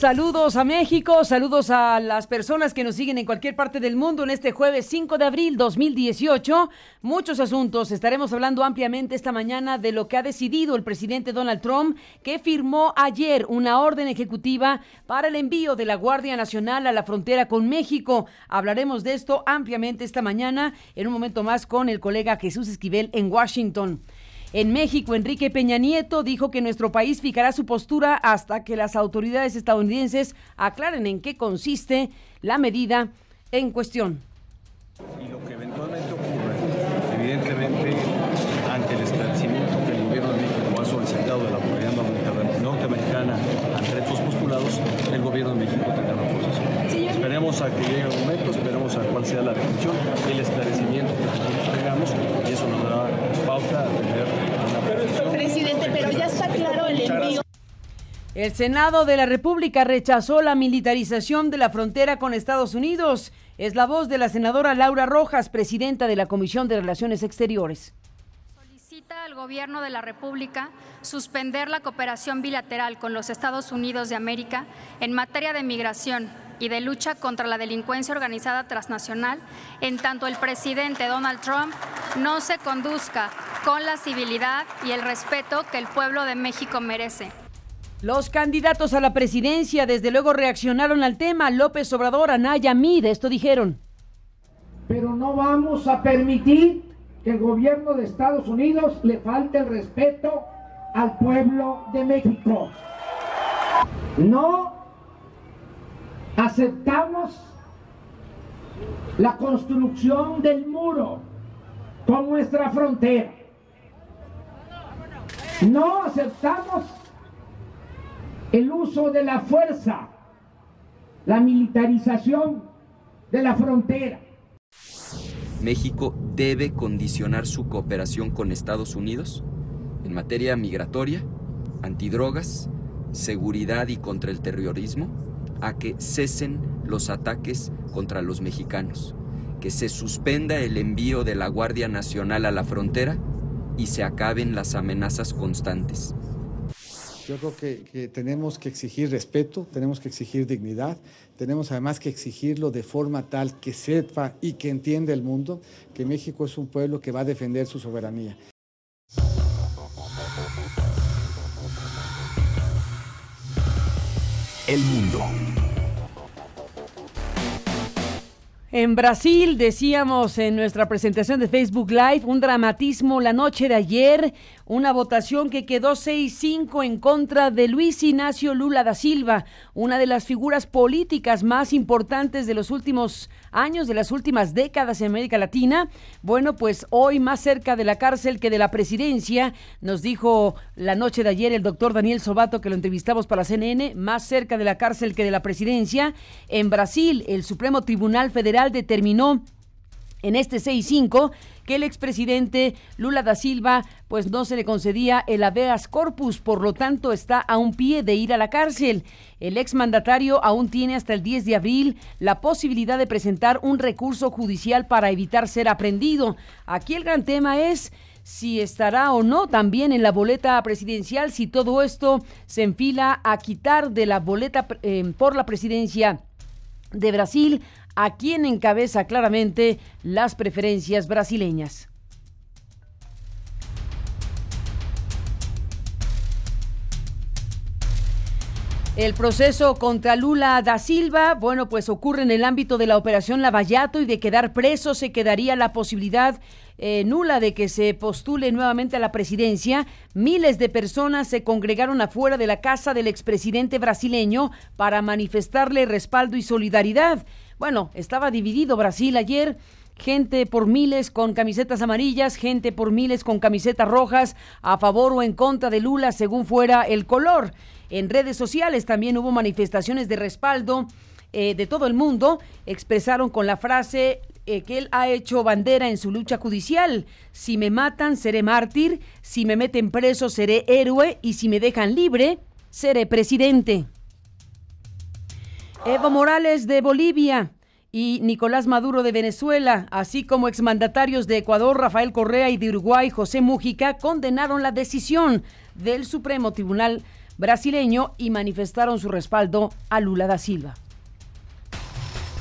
Saludos a México, saludos a las personas que nos siguen en cualquier parte del mundo en este jueves 5 de abril 2018. Muchos asuntos, estaremos hablando ampliamente esta mañana de lo que ha decidido el presidente Donald Trump, que firmó ayer una orden ejecutiva para el envío de la Guardia Nacional a la frontera con México. Hablaremos de esto ampliamente esta mañana en un momento más con el colega Jesús Esquivel en Washington. En México, Enrique Peña Nieto dijo que nuestro país fijará su postura hasta que las autoridades estadounidenses aclaren en qué consiste la medida en cuestión. Y lo que eventualmente ocurre, evidentemente, ante el esclarecimiento que el gobierno de México ha solicitado de la autoridad norteamericana ante estos postulados, el gobierno de México tendrá la posición. esperemos a que llegue el momento, esperemos a cuál sea la decisión, el esclarecimiento que nosotros tengamos, y eso nos dará pauta a tener el El Senado de la República rechazó la militarización de la frontera con Estados Unidos. Es la voz de la senadora Laura Rojas, presidenta de la Comisión de Relaciones Exteriores. Solicita al Gobierno de la República suspender la cooperación bilateral con los Estados Unidos de América en materia de migración y de lucha contra la delincuencia organizada transnacional, en tanto el presidente Donald Trump no se conduzca con la civilidad y el respeto que el pueblo de México merece. Los candidatos a la presidencia desde luego reaccionaron al tema. López Obrador, Anaya, Mide, esto dijeron. Pero no vamos a permitir que el gobierno de Estados Unidos le falte el respeto al pueblo de México. No aceptamos la construcción del muro con nuestra frontera. No aceptamos el uso de la fuerza, la militarización de la frontera. México debe condicionar su cooperación con Estados Unidos en materia migratoria, antidrogas, seguridad y contra el terrorismo a que cesen los ataques contra los mexicanos, que se suspenda el envío de la Guardia Nacional a la frontera y se acaben las amenazas constantes. Yo creo que, tenemos que exigir respeto, tenemos que exigir dignidad, tenemos además que exigirlo de forma tal que sepa y que entienda el mundo que México es un pueblo que va a defender su soberanía. El mundo. En Brasil, decíamos en nuestra presentación de Facebook Live, un dramatismo la noche de ayer, una votación que quedó 6-5 en contra de Luis Ignacio Lula da Silva, una de las figuras políticas más importantes de los últimos años, de las últimas décadas en América Latina. Bueno, pues hoy más cerca de la cárcel que de la presidencia, nos dijo la noche de ayer el doctor Daniel Sobato, que lo entrevistamos para la CNN, más cerca de la cárcel que de la presidencia. En Brasil, el Supremo Tribunal Federal determinó en este 6-5 que el expresidente Lula da Silva pues no se le concedía el habeas corpus, por lo tanto está a un pie de ir a la cárcel. El exmandatario aún tiene hasta el 10 de abril la posibilidad de presentar un recurso judicial para evitar ser aprendido. Aquí el gran tema es si estará o no también en la boleta presidencial, si todo esto se enfila a quitar de la boleta eh, por la presidencia de Brasil a quien encabeza claramente las preferencias brasileñas. El proceso contra Lula da Silva, bueno, pues ocurre en el ámbito de la operación Lavallato y de quedar preso se quedaría la posibilidad eh, nula de que se postule nuevamente a la presidencia. Miles de personas se congregaron afuera de la casa del expresidente brasileño para manifestarle respaldo y solidaridad. Bueno, estaba dividido Brasil ayer gente por miles con camisetas amarillas, gente por miles con camisetas rojas, a favor o en contra de Lula según fuera el color. En redes sociales también hubo manifestaciones de respaldo eh, de todo el mundo, expresaron con la frase eh, que él ha hecho bandera en su lucha judicial. Si me matan, seré mártir, si me meten preso, seré héroe y si me dejan libre, seré presidente. Evo Morales de Bolivia y Nicolás Maduro de Venezuela, así como exmandatarios de Ecuador, Rafael Correa y de Uruguay, José Mujica, condenaron la decisión del Supremo Tribunal brasileño y manifestaron su respaldo a Lula da Silva.